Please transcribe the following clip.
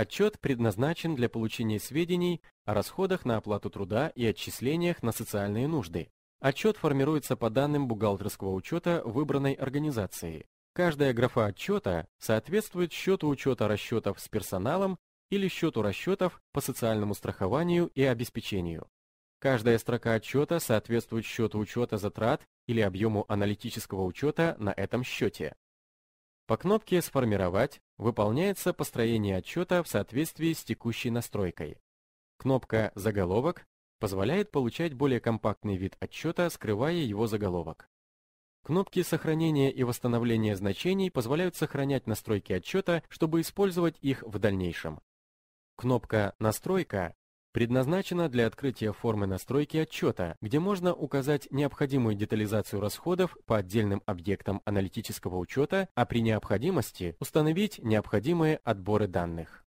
Отчет предназначен для получения сведений о расходах на оплату труда и отчислениях на социальные нужды. Отчет формируется по данным бухгалтерского учета выбранной организации. Каждая графа отчета соответствует счету учета расчетов с персоналом или счету расчетов по социальному страхованию и обеспечению. Каждая строка отчета соответствует счету учета затрат или объему аналитического учета на этом счете. По кнопке «Сформировать» выполняется построение отчета в соответствии с текущей настройкой. Кнопка «Заголовок» позволяет получать более компактный вид отчета, скрывая его заголовок. Кнопки сохранения и восстановления значений позволяют сохранять настройки отчета, чтобы использовать их в дальнейшем. Кнопка «Настройка» предназначена для открытия формы настройки отчета, где можно указать необходимую детализацию расходов по отдельным объектам аналитического учета, а при необходимости установить необходимые отборы данных.